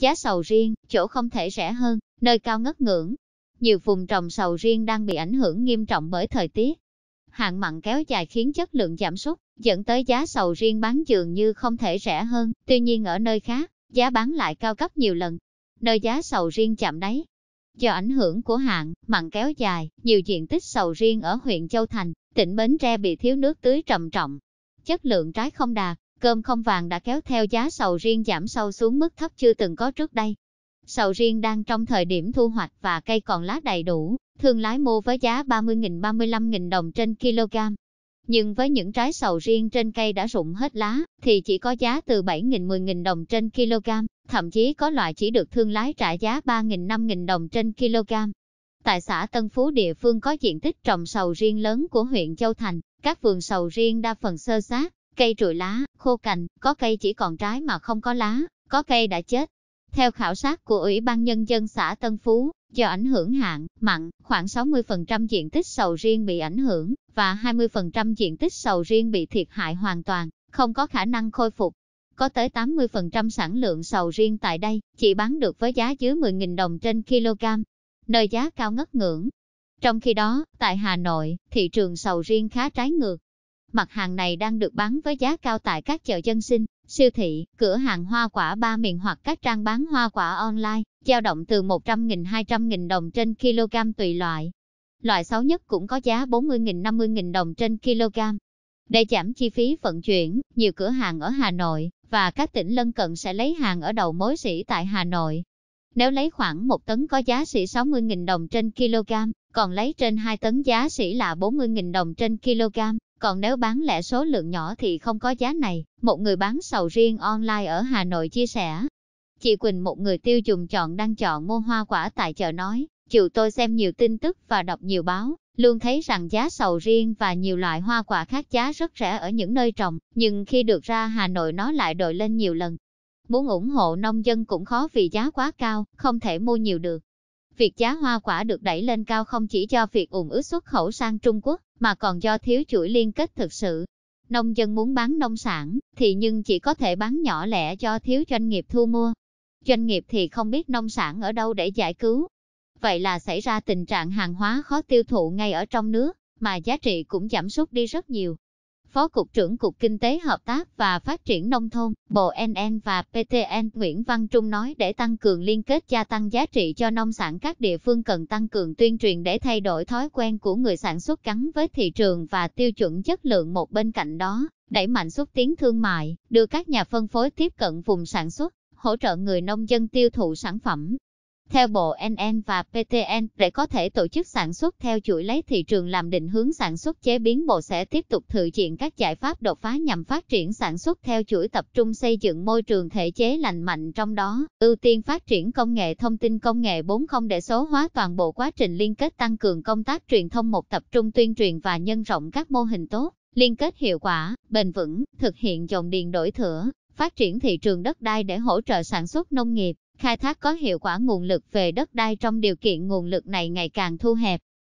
Giá sầu riêng, chỗ không thể rẻ hơn, nơi cao ngất ngưỡng. Nhiều vùng trồng sầu riêng đang bị ảnh hưởng nghiêm trọng bởi thời tiết. Hạn mặn kéo dài khiến chất lượng giảm sút, dẫn tới giá sầu riêng bán dường như không thể rẻ hơn. Tuy nhiên ở nơi khác, giá bán lại cao cấp nhiều lần. Nơi giá sầu riêng chạm đáy. Do ảnh hưởng của hạn, mặn kéo dài, nhiều diện tích sầu riêng ở huyện Châu Thành, tỉnh Bến Tre bị thiếu nước tưới trầm trọng. Chất lượng trái không đạt, Cơm không vàng đã kéo theo giá sầu riêng giảm sâu xuống mức thấp chưa từng có trước đây. Sầu riêng đang trong thời điểm thu hoạch và cây còn lá đầy đủ, thương lái mua với giá 30.000-35.000 đồng trên kg. Nhưng với những trái sầu riêng trên cây đã rụng hết lá, thì chỉ có giá từ 7.000-10.000 đồng trên kg, thậm chí có loại chỉ được thương lái trả giá 3.000-5.000 đồng trên kg. Tại xã Tân Phú địa phương có diện tích trồng sầu riêng lớn của huyện Châu Thành, các vườn sầu riêng đa phần sơ sát, cây trụi lá, khô cành, có cây chỉ còn trái mà không có lá, có cây đã chết. Theo khảo sát của Ủy ban Nhân dân xã Tân Phú, do ảnh hưởng hạn, mặn, khoảng 60% diện tích sầu riêng bị ảnh hưởng, và 20% diện tích sầu riêng bị thiệt hại hoàn toàn, không có khả năng khôi phục. Có tới 80% sản lượng sầu riêng tại đây, chỉ bán được với giá dưới 10.000 đồng trên kg, nơi giá cao ngất ngưỡng. Trong khi đó, tại Hà Nội, thị trường sầu riêng khá trái ngược, Mặt hàng này đang được bán với giá cao tại các chợ dân sinh, siêu thị, cửa hàng hoa quả ba miền hoặc các trang bán hoa quả online, dao động từ 100.000-200.000 đồng trên kg tùy loại. Loại xấu nhất cũng có giá 40.000-50.000 đồng trên kg. Để giảm chi phí vận chuyển, nhiều cửa hàng ở Hà Nội và các tỉnh lân cận sẽ lấy hàng ở đầu mối sỉ tại Hà Nội. Nếu lấy khoảng 1 tấn có giá sỉ 60.000 đồng trên kg, còn lấy trên 2 tấn giá sỉ là 40.000 đồng trên kg, còn nếu bán lẻ số lượng nhỏ thì không có giá này, một người bán sầu riêng online ở Hà Nội chia sẻ. Chị Quỳnh một người tiêu dùng chọn đang chọn mua hoa quả tại chợ nói, chịu tôi xem nhiều tin tức và đọc nhiều báo, luôn thấy rằng giá sầu riêng và nhiều loại hoa quả khác giá rất rẻ ở những nơi trồng, nhưng khi được ra Hà Nội nó lại đội lên nhiều lần. Muốn ủng hộ nông dân cũng khó vì giá quá cao, không thể mua nhiều được. Việc giá hoa quả được đẩy lên cao không chỉ cho việc ủng ứ xuất khẩu sang Trung Quốc, mà còn do thiếu chuỗi liên kết thực sự. Nông dân muốn bán nông sản, thì nhưng chỉ có thể bán nhỏ lẻ cho thiếu doanh nghiệp thu mua. Doanh nghiệp thì không biết nông sản ở đâu để giải cứu. Vậy là xảy ra tình trạng hàng hóa khó tiêu thụ ngay ở trong nước, mà giá trị cũng giảm sút đi rất nhiều. Phó Cục trưởng Cục Kinh tế Hợp tác và Phát triển Nông thôn, Bộ NN và PTN Nguyễn Văn Trung nói để tăng cường liên kết gia tăng giá trị cho nông sản các địa phương cần tăng cường tuyên truyền để thay đổi thói quen của người sản xuất gắn với thị trường và tiêu chuẩn chất lượng một bên cạnh đó, đẩy mạnh xúc tiến thương mại, đưa các nhà phân phối tiếp cận vùng sản xuất, hỗ trợ người nông dân tiêu thụ sản phẩm, theo Bộ NN và PTN, để có thể tổ chức sản xuất theo chuỗi lấy thị trường làm định hướng sản xuất chế biến Bộ sẽ tiếp tục thực hiện các giải pháp đột phá nhằm phát triển sản xuất theo chuỗi tập trung xây dựng môi trường thể chế lành mạnh trong đó, ưu tiên phát triển công nghệ thông tin công nghệ 4.0 để số hóa toàn bộ quá trình liên kết tăng cường công tác truyền thông một tập trung tuyên truyền và nhân rộng các mô hình tốt, liên kết hiệu quả, bền vững, thực hiện dòng điền đổi thửa, phát triển thị trường đất đai để hỗ trợ sản xuất nông nghiệp khai thác có hiệu quả nguồn lực về đất đai trong điều kiện nguồn lực này ngày càng thu hẹp.